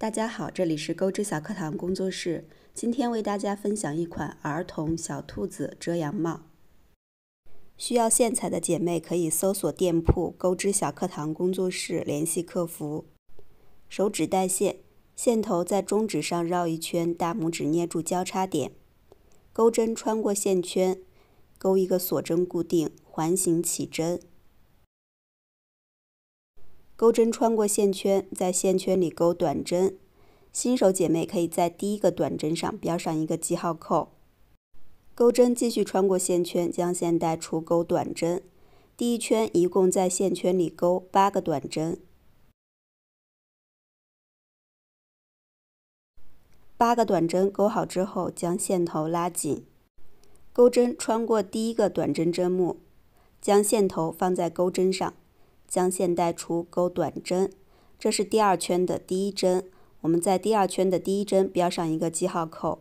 大家好，这里是钩织小课堂工作室。今天为大家分享一款儿童小兔子遮阳帽。需要线材的姐妹可以搜索店铺“钩织小课堂工作室”联系客服。手指带线，线头在中指上绕一圈，大拇指捏住交叉点，钩针穿过线圈，钩一个锁针固定，环形起针。钩针穿过线圈，在线圈里钩短针。新手姐妹可以在第一个短针上标上一个记号扣。钩针继续穿过线圈，将线带出钩短针。第一圈一共在线圈里钩八个短针。八个短针钩好之后，将线头拉紧。钩针穿过第一个短针针目，将线头放在钩针上。将线带出，钩短针，这是第二圈的第一针。我们在第二圈的第一针标上一个记号扣。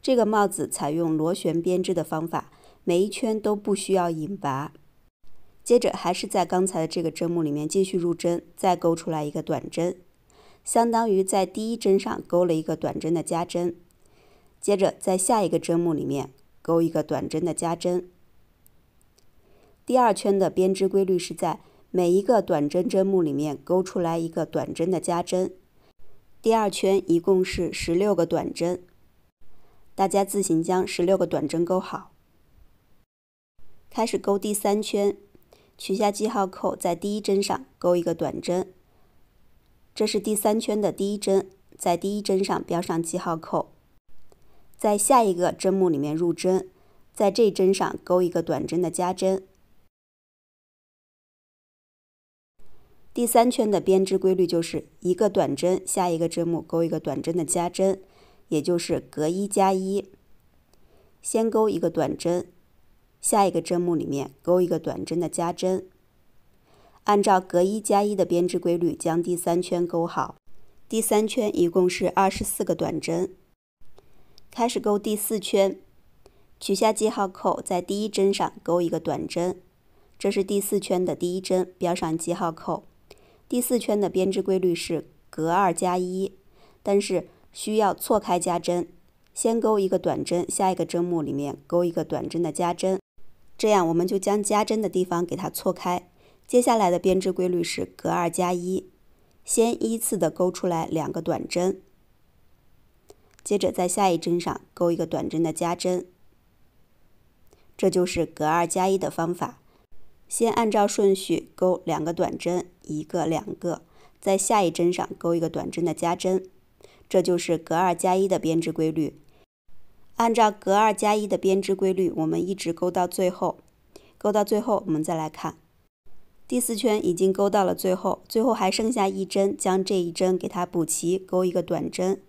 这个帽子采用螺旋编织的方法，每一圈都不需要引拔。接着还是在刚才的这个针目里面继续入针，再钩出来一个短针，相当于在第一针上钩了一个短针的加针。接着在下一个针目里面钩一个短针的加针。第二圈的编织规律是在。每一个短针针目里面勾出来一个短针的加针。第二圈一共是十六个短针，大家自行将十六个短针勾好。开始勾第三圈，取下记号扣在第一针上勾一个短针，这是第三圈的第一针，在第一针上标上记号扣，在下一个针目里面入针，在这针上勾一个短针的加针。第三圈的编织规律就是一个短针，下一个针目钩一个短针的加针，也就是隔一加一。先钩一个短针，下一个针目里面钩一个短针的加针。按照隔一加一的编织规律，将第三圈钩好。第三圈一共是二十四个短针。开始钩第四圈，取下记号扣，在第一针上钩一个短针，这是第四圈的第一针，标上记号扣。第四圈的编织规律是隔二加一，但是需要错开加针。先钩一个短针，下一个针目里面钩一个短针的加针，这样我们就将加针的地方给它错开。接下来的编织规律是隔二加一，先依次的钩出来两个短针，接着在下一针上钩一个短针的加针，这就是隔二加一的方法。先按照顺序钩两个短针，一个两个，在下一针上钩一个短针的加针，这就是隔二加一的编织规律。按照隔二加一的编织规律，我们一直钩到最后，钩到最后，我们再来看第四圈已经钩到了最后，最后还剩下一针，将这一针给它补齐，钩一个短针，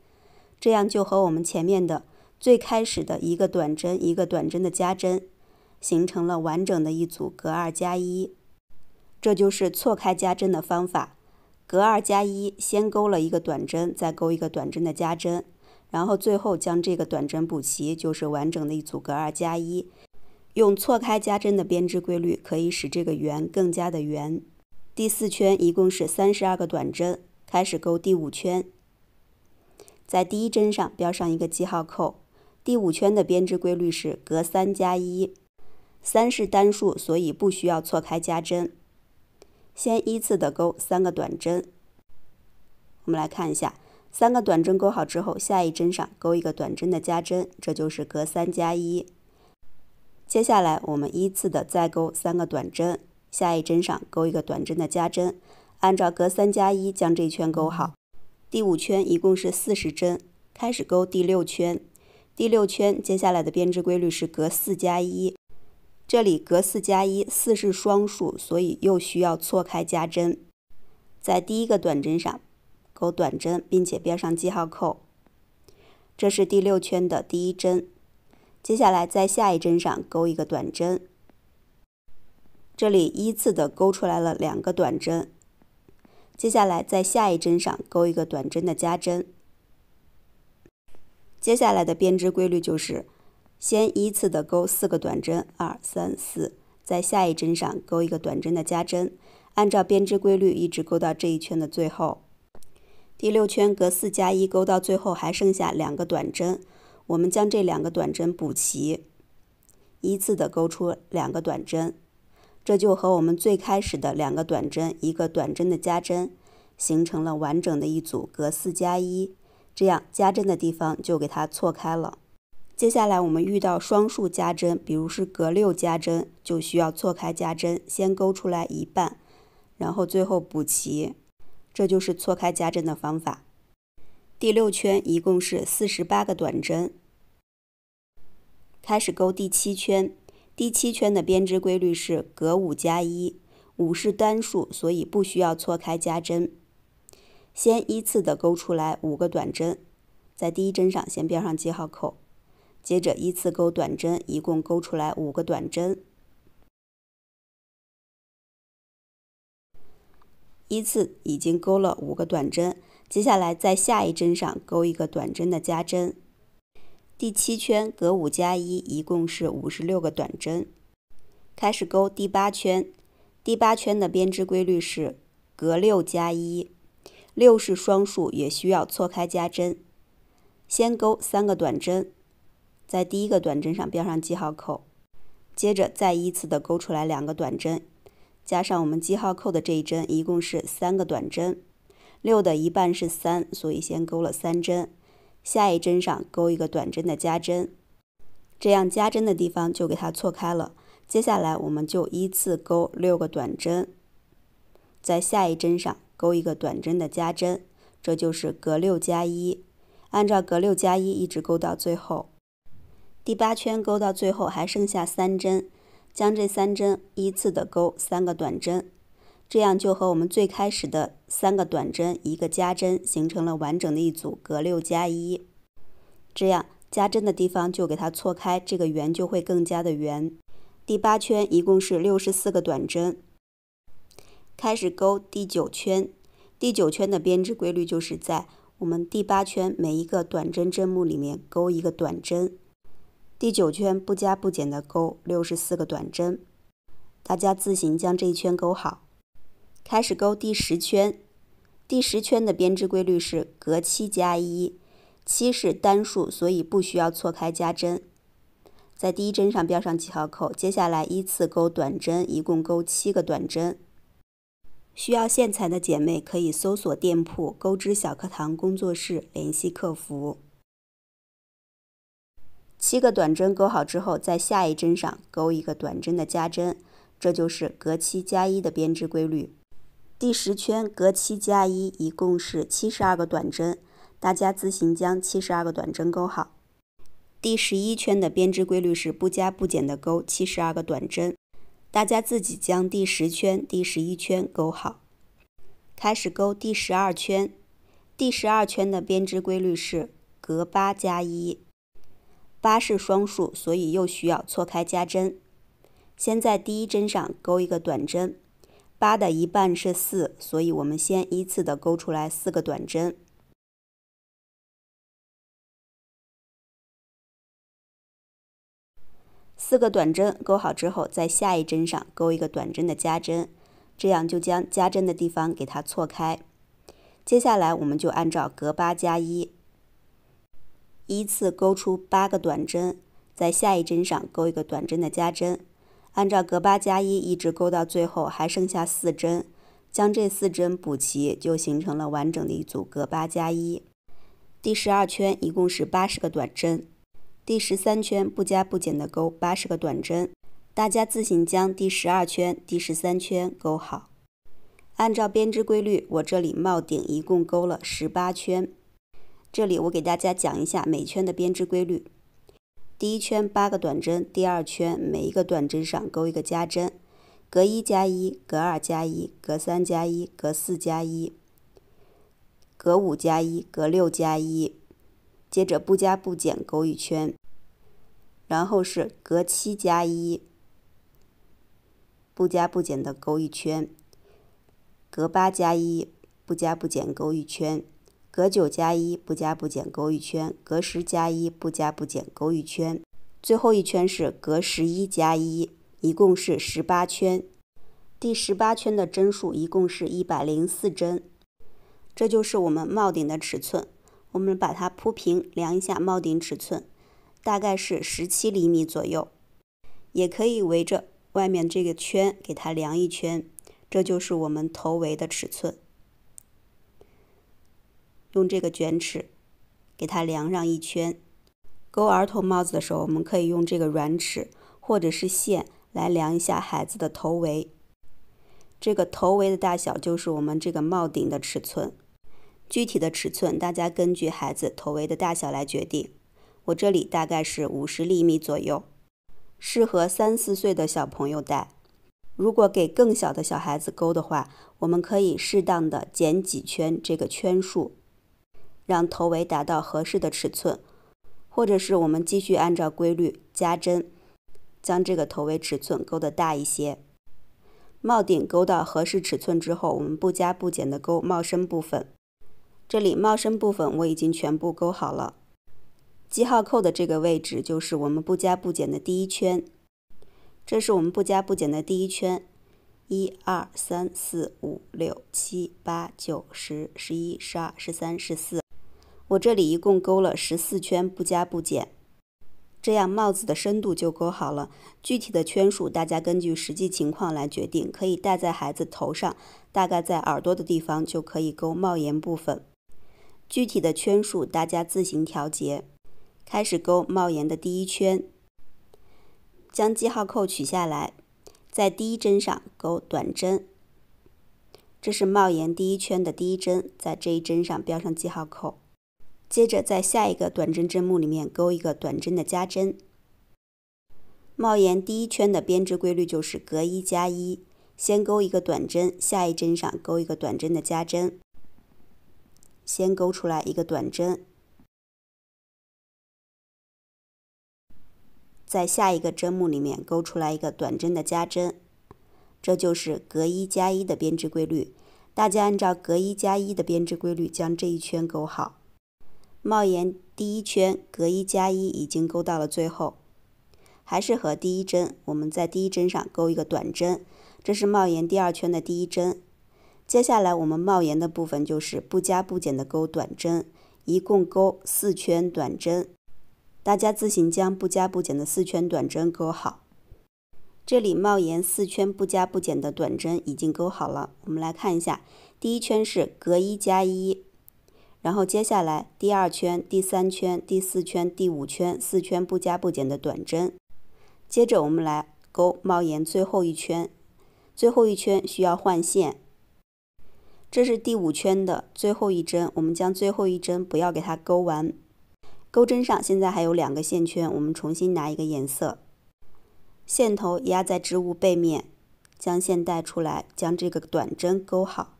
这样就和我们前面的最开始的一个短针，一个短针的加针。形成了完整的一组隔二加一，这就是错开加针的方法。隔二加一，先钩了一个短针，再钩一个短针的加针，然后最后将这个短针补齐，就是完整的一组隔二加一。用错开加针的编织规律，可以使这个圆更加的圆。第四圈一共是三十二个短针，开始钩第五圈，在第一针上标上一个记号扣。第五圈的编织规律是隔三加一。三是单数，所以不需要错开加针。先依次的钩三个短针。我们来看一下，三个短针钩好之后，下一针上钩一个短针的加针，这就是隔三加一。接下来我们依次的再钩三个短针，下一针上钩一个短针的加针，按照隔三加一将这一圈钩好。第五圈一共是四十针，开始钩第六圈。第六圈接下来的编织规律是隔四加一。这里隔四加一，四是双数，所以又需要错开加针。在第一个短针上钩短针，并且标上记号扣。这是第六圈的第一针。接下来在下一针上钩一个短针。这里依次的钩出来了两个短针。接下来在下一针上钩一个短针的加针。接下来的编织规律就是。先依次的钩四个短针，二三四，在下一针上钩一个短针的加针，按照编织规律一直钩到这一圈的最后。第六圈隔四加一钩到最后还剩下两个短针，我们将这两个短针补齐，依次的钩出两个短针，这就和我们最开始的两个短针一个短针的加针，形成了完整的一组隔四加一，这样加针的地方就给它错开了。接下来我们遇到双数加针，比如是隔六加针，就需要错开加针，先勾出来一半，然后最后补齐，这就是错开加针的方法。第六圈一共是四十八个短针，开始勾第七圈。第七圈的编织规律是隔五加一，五是单数，所以不需要错开加针，先依次的勾出来五个短针，在第一针上先标上记号扣。接着依次钩短针，一共钩出来五个短针。依次已经钩了五个短针，接下来在下一针上钩一个短针的加针。第七圈隔五加一，一共是五十六个短针。开始钩第八圈，第八圈的编织规律是隔六加一，六是双数，也需要错开加针。先钩三个短针。在第一个短针上标上记号扣，接着再依次的勾出来两个短针，加上我们记号扣的这一针，一共是三个短针。六的一半是三，所以先勾了三针。下一针上勾一个短针的加针，这样加针的地方就给它错开了。接下来我们就依次勾六个短针，在下一针上勾一个短针的加针，这就是隔六加一。按照隔六加一一直勾到最后。第八圈钩到最后还剩下三针，将这三针依次的钩三个短针，这样就和我们最开始的三个短针一个加针形成了完整的一组隔六加一。这样加针的地方就给它错开，这个圆就会更加的圆。第八圈一共是六十四个短针，开始钩第九圈。第九圈的编织规律就是在我们第八圈每一个短针针目里面钩一个短针。第九圈不加不减的钩六十四个短针，大家自行将这一圈钩好。开始钩第十圈，第十圈的编织规律是隔七加一，七是单数，所以不需要错开加针。在第一针上标上记号扣，接下来依次钩短针，一共钩七个短针。需要线材的姐妹可以搜索店铺“钩织小课堂工作室”联系客服。七个短针钩好之后，在下一针上钩一个短针的加针，这就是隔七加一的编织规律。第十圈隔七加一，一共是七十二个短针，大家自行将七十二个短针钩好。第十一圈的编织规律是不加不减的钩七十二个短针，大家自己将第十圈、第十一圈钩好，开始钩第十二圈。第十二圈的编织规律是隔八加一。八是双数，所以又需要错开加针。先在第一针上钩一个短针，八的一半是四，所以我们先依次的钩出来四个短针。四个短针钩好之后，在下一针上钩一个短针的加针，这样就将加针的地方给它错开。接下来我们就按照隔八加一。依次钩出八个短针，在下一针上钩一个短针的加针，按照隔八加一，一直钩到最后还剩下四针，将这四针补齐，就形成了完整的一组隔八加一。第十二圈一共是八十个短针，第十三圈不加不减的钩八十个短针，大家自行将第十二圈、第十三圈钩好。按照编织规律，我这里帽顶一共钩了十八圈。这里我给大家讲一下每圈的编织规律。第一圈八个短针，第二圈每一个短针上钩一个加针，隔一加一，隔二加一，隔三加一，隔四加一，隔五加一，隔六加一，接着不加不减钩一圈，然后是隔七加一，不加不减的钩一圈，隔八加一，不加不减钩一圈。隔九加一，不加不减，钩一圈；隔十加一，不加不减，钩一圈。最后一圈是隔十一加一，一共是十八圈。第十八圈的针数一共是一百零四针。这就是我们帽顶的尺寸。我们把它铺平，量一下帽顶尺寸，大概是十七厘米左右。也可以围着外面这个圈给它量一圈，这就是我们头围的尺寸。用这个卷尺给它量上一圈。钩儿童帽子的时候，我们可以用这个软尺或者是线来量一下孩子的头围。这个头围的大小就是我们这个帽顶的尺寸。具体的尺寸大家根据孩子头围的大小来决定。我这里大概是五十厘米左右，适合三四岁的小朋友戴。如果给更小的小孩子钩的话，我们可以适当的减几圈这个圈数。让头围达到合适的尺寸，或者是我们继续按照规律加针，将这个头围尺寸勾的大一些。帽顶勾到合适尺寸之后，我们不加不减的勾帽身部分。这里帽身部分我已经全部勾好了。记号扣的这个位置就是我们不加不减的第一圈。这是我们不加不减的第一圈，一二三四五六七八九十十一十二十三十四。我这里一共钩了十四圈，不加不减，这样帽子的深度就钩好了。具体的圈数大家根据实际情况来决定，可以戴在孩子头上，大概在耳朵的地方就可以钩帽檐部分。具体的圈数大家自行调节。开始钩帽檐的第一圈，将记号扣取下来，在第一针上钩短针，这是帽檐第一圈的第一针，在这一针上标上记号扣。接着在下一个短针针目里面钩一个短针的加针。帽檐第一圈的编织规律就是隔一加一，先钩一个短针，下一针上钩一个短针的加针。先钩出来一个短针，在下一个针目里面钩出来一个短针的加针，这就是隔一加一的编织规律。大家按照隔一加一的编织规律将这一圈钩好。帽檐第一圈隔一加一已经钩到了最后，还是和第一针，我们在第一针上钩一个短针，这是帽檐第二圈的第一针。接下来我们帽檐的部分就是不加不减的钩短针，一共钩四圈短针，大家自行将不加不减的四圈短针钩好。这里帽檐四圈不加不减的短针已经钩好了，我们来看一下，第一圈是隔一加一。然后接下来第二圈、第三圈、第四圈、第五圈，四圈不加不减的短针。接着我们来钩帽檐最后一圈，最后一圈需要换线。这是第五圈的最后一针，我们将最后一针不要给它钩完，钩针上现在还有两个线圈，我们重新拿一个颜色，线头压在织物背面，将线带出来，将这个短针钩好。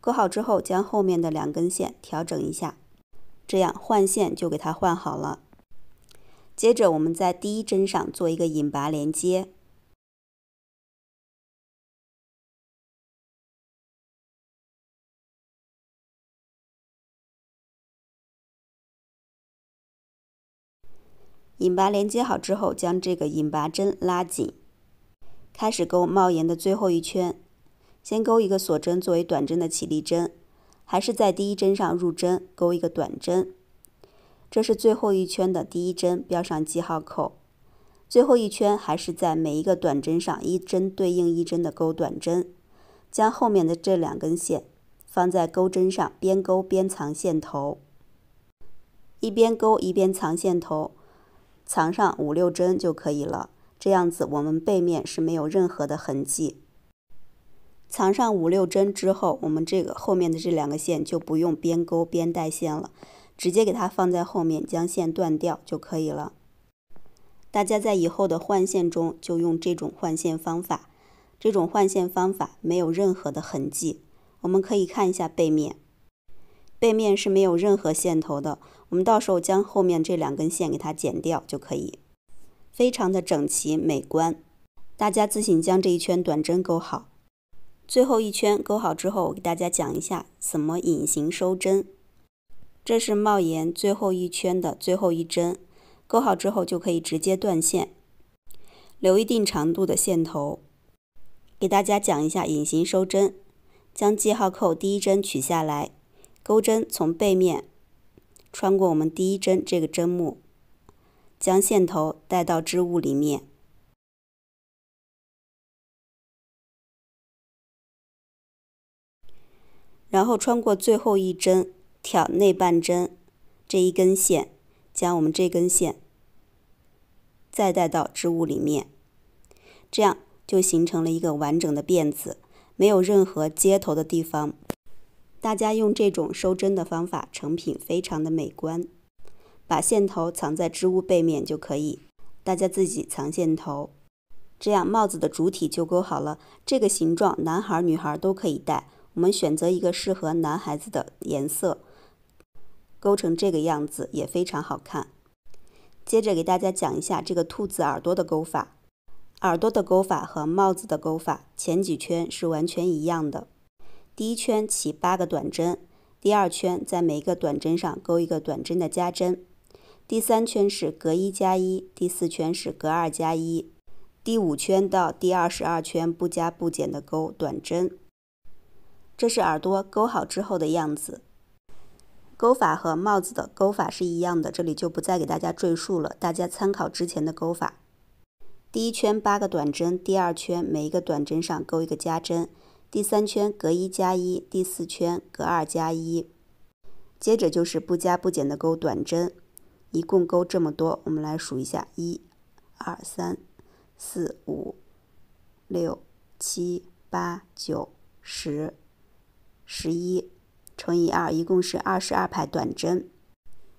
钩好之后，将后面的两根线调整一下，这样换线就给它换好了。接着我们在第一针上做一个引拔连接。引拔连接好之后，将这个引拔针拉紧，开始钩帽檐的最后一圈。先钩一个锁针作为短针的起立针，还是在第一针上入针钩一个短针。这是最后一圈的第一针，标上记号扣。最后一圈还是在每一个短针上一针对应一针的钩短针，将后面的这两根线放在钩针上，边钩边藏线头，一边钩一边藏线头，藏上五六针就可以了。这样子我们背面是没有任何的痕迹。藏上五六针之后，我们这个后面的这两个线就不用边钩边带线了，直接给它放在后面，将线断掉就可以了。大家在以后的换线中就用这种换线方法，这种换线方法没有任何的痕迹。我们可以看一下背面，背面是没有任何线头的。我们到时候将后面这两根线给它剪掉就可以，非常的整齐美观。大家自行将这一圈短针钩好。最后一圈钩好之后，我给大家讲一下怎么隐形收针。这是帽檐最后一圈的最后一针，钩好之后就可以直接断线，留一定长度的线头。给大家讲一下隐形收针：将记号扣第一针取下来，钩针从背面穿过我们第一针这个针目，将线头带到织物里面。然后穿过最后一针，挑内半针，这一根线，将我们这根线再带到织物里面，这样就形成了一个完整的辫子，没有任何接头的地方。大家用这种收针的方法，成品非常的美观，把线头藏在织物背面就可以，大家自己藏线头，这样帽子的主体就勾好了。这个形状，男孩女孩都可以戴。我们选择一个适合男孩子的颜色，钩成这个样子也非常好看。接着给大家讲一下这个兔子耳朵的钩法，耳朵的钩法和帽子的钩法前几圈是完全一样的。第一圈起八个短针，第二圈在每一个短针上钩一个短针的加针，第三圈是隔一加一，第四圈是隔二加一，第五圈到第二十二圈不加不减的钩短针。这是耳朵钩好之后的样子，钩法和帽子的钩法是一样的，这里就不再给大家赘述了，大家参考之前的钩法。第一圈八个短针，第二圈每一个短针上钩一个加针，第三圈隔一加一，第四圈隔二加一，接着就是不加不减的钩短针，一共钩这么多，我们来数一下，一、二、三、四、五、六、七、八、九、十。十一乘以二，一共是二十二排短针，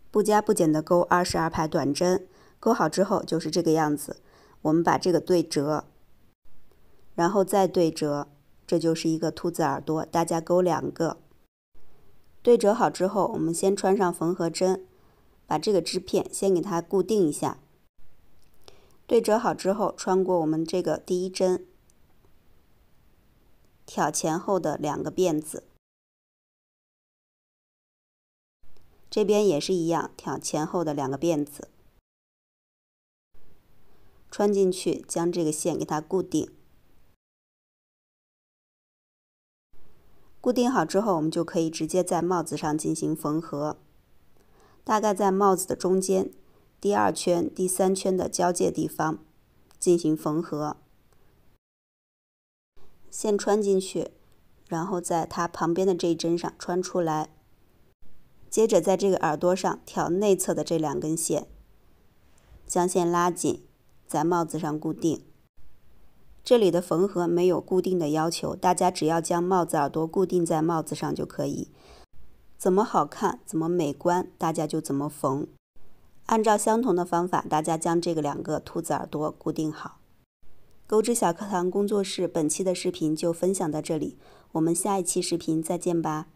不加不减的钩二十二排短针，钩好之后就是这个样子。我们把这个对折，然后再对折，这就是一个兔子耳朵。大家钩两个，对折好之后，我们先穿上缝合针，把这个织片先给它固定一下。对折好之后，穿过我们这个第一针，挑前后的两个辫子。这边也是一样，挑前后的两个辫子穿进去，将这个线给它固定。固定好之后，我们就可以直接在帽子上进行缝合，大概在帽子的中间第二圈、第三圈的交界地方进行缝合。线穿进去，然后在它旁边的这一针上穿出来。接着在这个耳朵上挑内侧的这两根线，将线拉紧，在帽子上固定。这里的缝合没有固定的要求，大家只要将帽子耳朵固定在帽子上就可以，怎么好看怎么美观，大家就怎么缝。按照相同的方法，大家将这个两个兔子耳朵固定好。钩织小课堂工作室本期的视频就分享到这里，我们下一期视频再见吧。